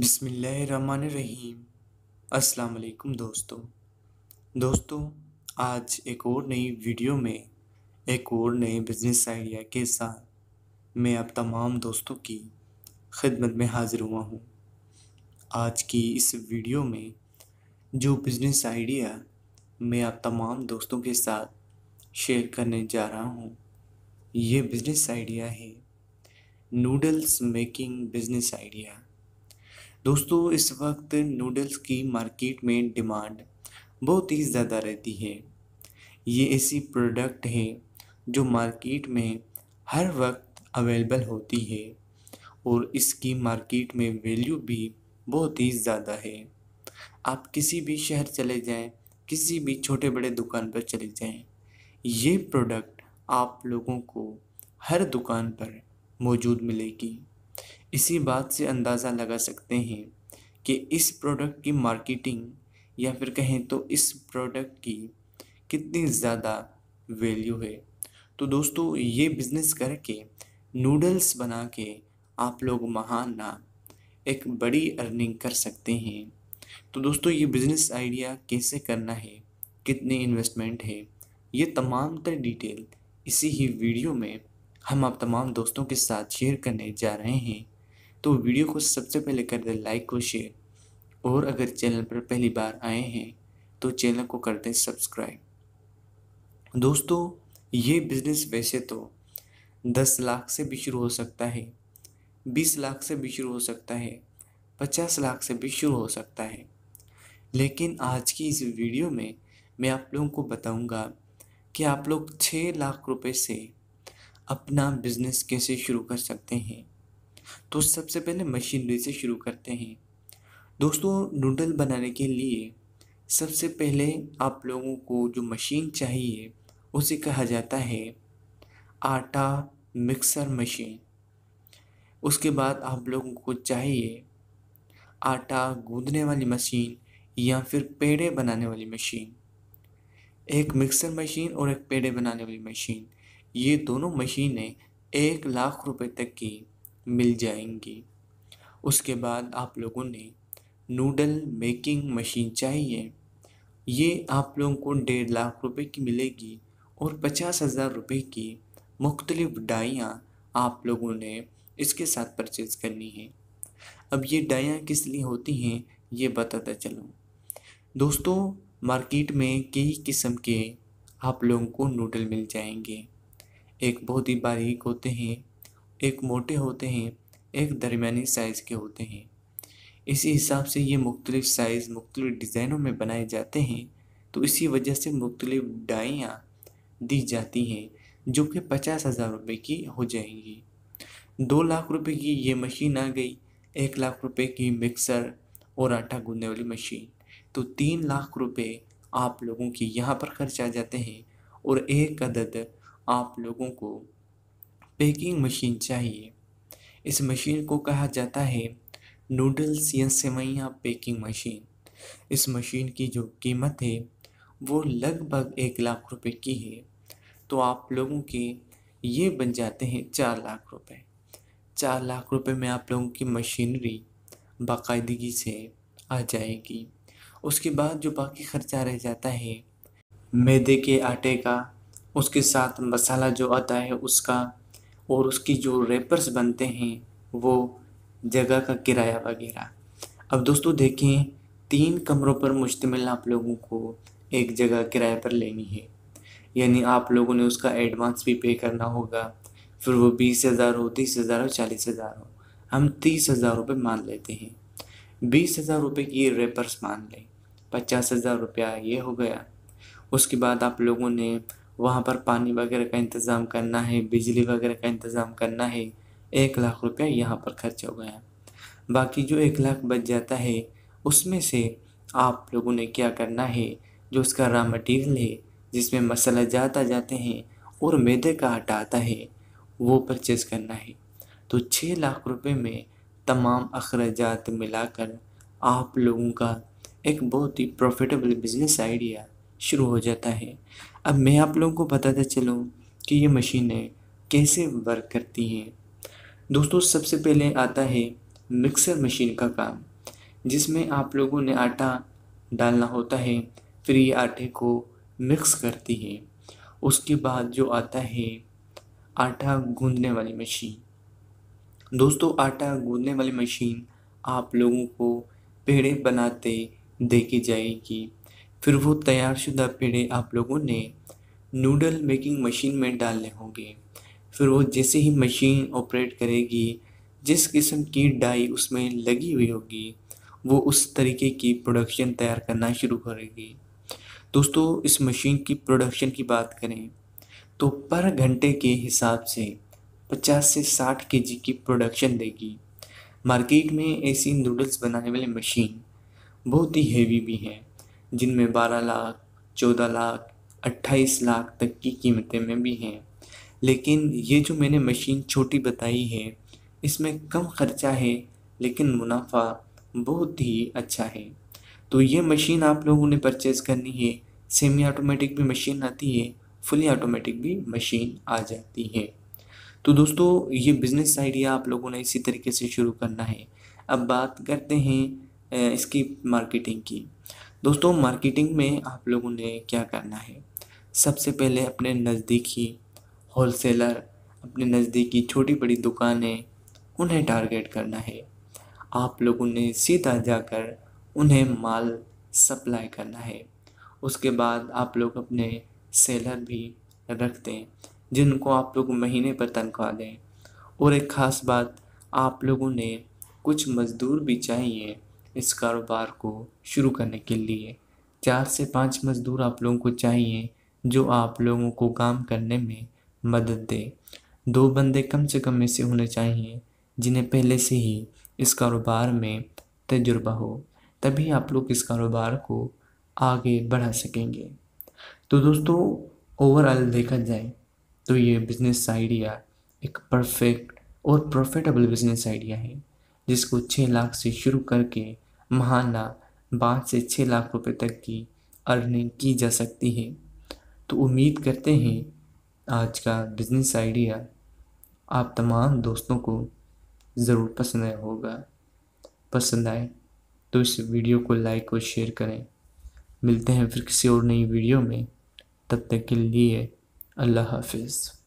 बिसमीम अस्सलाम दोस्तों दोस्तों आज एक और नई वीडियो में एक और नए बिज़नेस आइडिया के साथ मैं आप तमाम दोस्तों की खिदमत में हाज़िर हुआ हूँ आज की इस वीडियो में जो बिज़नेस आइडिया मैं आप तमाम दोस्तों के साथ शेयर करने जा रहा हूँ ये बिज़नेस आइडिया है नूडल्स मेकिंग बिज़नेस आइडिया दोस्तों इस वक्त नूडल्स की मार्केट में डिमांड बहुत ही ज़्यादा रहती है ये ऐसी प्रोडक्ट है जो मार्केट में हर वक्त अवेलेबल होती है और इसकी मार्केट में वैल्यू भी बहुत ही ज़्यादा है आप किसी भी शहर चले जाएं किसी भी छोटे बड़े दुकान पर चले जाएं ये प्रोडक्ट आप लोगों को हर दुकान पर मौजूद मिलेगी इसी बात से अंदाज़ा लगा सकते हैं कि इस प्रोडक्ट की मार्केटिंग या फिर कहें तो इस प्रोडक्ट की कितनी ज़्यादा वैल्यू है तो दोस्तों ये बिज़नेस करके नूडल्स बना के आप लोग महाना एक बड़ी अर्निंग कर सकते हैं तो दोस्तों ये बिज़नेस आइडिया कैसे करना है कितनी इन्वेस्टमेंट है ये तमाम तर डिटेल इसी ही वीडियो में हम आप तमाम दोस्तों के साथ शेयर करने जा रहे हैं तो वीडियो को सबसे पहले कर दें लाइक और शेयर और अगर चैनल पर पहली बार आए हैं तो चैनल को कर दें सब्सक्राइब दोस्तों ये बिज़नेस वैसे तो दस लाख से भी शुरू हो सकता है बीस लाख से भी शुरू हो सकता है पचास लाख से भी शुरू हो सकता है लेकिन आज की इस वीडियो में मैं आप लोगों को बताऊंगा कि आप लोग छः लाख रुपए से अपना बिज़नेस कैसे शुरू कर सकते हैं तो सबसे पहले मशीनरी से शुरू करते हैं दोस्तों नूडल बनाने के लिए सबसे पहले आप लोगों को जो मशीन चाहिए उसे कहा जाता है आटा मिक्सर मशीन उसके बाद आप लोगों को चाहिए आटा गूंदने वाली मशीन या फिर पेड़े बनाने वाली मशीन एक मिक्सर मशीन और एक पेड़े बनाने वाली मशीन ये दोनों मशीनें एक लाख रुपए तक की मिल जाएंगी उसके बाद आप लोगों ने नूडल मेकिंग मशीन चाहिए ये आप लोगों को डेढ़ लाख रुपए की मिलेगी और पचास हज़ार रुपये की मुख्तलिफ डाइयाँ आप लोगों ने इसके साथ परचेज करनी है अब ये डाइयाँ किस लिए होती हैं ये बताता चलूँ दोस्तों मार्केट में कई किस्म के आप लोगों को नूडल मिल जाएंगे एक बहुत ही बारीक होते हैं एक मोटे होते हैं एक दरमियानी साइज़ के होते हैं इसी हिसाब से ये मुख्तलिफ़ साइज़ मुख्तलिफ़ डिज़ाइनों में बनाए जाते हैं तो इसी वजह से मुख्तलिफ़ डाइयाँ दी जाती हैं जो कि पचास हज़ार रुपये की हो जाएंगी दो लाख रुपए की ये मशीन आ गई एक लाख रुपए की मिक्सर और आटा गूंदने वाली मशीन तो तीन लाख रुपए आप लोगों की यहाँ पर खर्च आ जाते हैं और एक अदद आप लोगों को पैकिंग मशीन चाहिए इस मशीन को कहा जाता है नूडल्स या सेवैयाँ पैकिंग मशीन इस मशीन की जो कीमत है वो लगभग एक लाख रुपए की है तो आप लोगों के ये बन जाते हैं चार लाख रुपए चार लाख रुपए में आप लोगों की मशीनरी बाकायदगी से आ जाएगी उसके बाद जो बाकी ख़र्चा रह जाता है मैदे के आटे का उसके साथ मसाला जो आता है उसका और उसकी जो रेपर्स बनते हैं वो जगह का किराया वगैरह अब दोस्तों देखें तीन कमरों पर मुश्तमिल आप लोगों को एक जगह किराए पर लेनी है यानी आप लोगों ने उसका एडवांस भी पे करना होगा फिर वो बीस हज़ार हो तीस हज़ार हो चालीस हज़ार हो हम तीस हज़ार रुपये मान लेते हैं बीस हज़ार रुपये की रेपर्स मान लें पचास हज़ार रुपया ये हो गया उसके बाद आप लोगों ने वहाँ पर पानी वगैरह का इंतज़ाम करना है बिजली वगैरह का इंतज़ाम करना है एक लाख रुपया यहाँ पर खर्च हो गया बाकी जो एक लाख बच जाता है उसमें से आप लोगों ने क्या करना है जो उसका रॉ मटेरियल है जिसमें मसाला जाता जाते हैं और मैदे का आटा आता है वो परचेज़ करना है तो छः लाख रुपए में तमाम अखराज मिलाकर आप लोगों का एक बहुत ही प्रॉफिटेबल बिजनेस आइडिया शुरू हो जाता है अब मैं आप लोगों को बताता चलूँ कि ये मशीनें कैसे वर्क करती हैं दोस्तों सबसे पहले आता है मिक्सर मशीन का काम जिसमें आप लोगों ने आटा डालना होता है फिर ये आटे को मिक्स करती है उसके बाद जो आता है आटा गूंदने वाली मशीन दोस्तों आटा गूंदने वाली मशीन आप लोगों को पेड़े बनाते देखी जाएगी फिर वो तैयार शुदा पेड़े आप लोगों ने नूडल मेकिंग मशीन में डालने होंगे फिर वो जैसे ही मशीन ऑपरेट करेगी जिस किस्म की डाई उसमें लगी हुई होगी वो उस तरीके की प्रोडक्शन तैयार करना शुरू करेगी दोस्तों इस मशीन की प्रोडक्शन की बात करें तो पर घंटे के हिसाब से 50 से 60 के की प्रोडक्शन देगी मार्केट में ऐसी नूडल्स बनाने वाली मशीन बहुत ही हेवी भी हैं जिनमें बारह लाख चौदह लाख अट्ठाईस लाख तक की कीमतें में भी हैं लेकिन ये जो मैंने मशीन छोटी बताई है इसमें कम खर्चा है लेकिन मुनाफा बहुत ही अच्छा है तो ये मशीन आप लोगों ने परचेज़ करनी है सेमी ऑटोमेटिक भी मशीन आती है फुली ऑटोमेटिक भी मशीन आ जाती है तो दोस्तों ये बिज़नेस आइडिया आप लोगों ने इसी तरीके से शुरू करना है अब बात करते हैं इसकी मार्केटिंग की दोस्तों मार्केटिंग में आप लोगों ने क्या करना है सबसे पहले अपने नज़दीकी होलसेलर अपने नज़दीकी छोटी बड़ी दुकानें उन्हें टारगेट करना है आप लोगों ने सीधा जाकर उन्हें माल सप्लाई करना है उसके बाद आप लोग अपने सेलर भी रख दें जिनको आप लोग महीने पर तनख्वाह दें और एक ख़ास बात आप लोगों ने कुछ मज़दूर भी चाहिए इस कारोबार को शुरू करने के लिए चार से पाँच मज़दूर आप लोगों को चाहिए जो आप लोगों को काम करने में मदद दे दो बंदे कम से कम ऐसे होने चाहिए जिन्हें पहले से ही इस कारोबार में तजुर्बा हो तभी आप लोग इस कारोबार को आगे बढ़ा सकेंगे तो दोस्तों ओवरऑल देखा जाए तो ये बिज़नेस आइडिया एक परफेक्ट और प्रॉफिटेबल बिज़नेस आइडिया है जिसको छः लाख से शुरू करके महाना पाँच से छः लाख रुपए तक की अर्निंग की जा सकती है तो उम्मीद करते हैं आज का बिज़नेस आइडिया आप तमाम दोस्तों को ज़रूर पसंद आया होगा पसंद आए तो इस वीडियो को लाइक और शेयर करें मिलते हैं फिर किसी और नई वीडियो में तब तक के लिए अल्लाह हाफिज़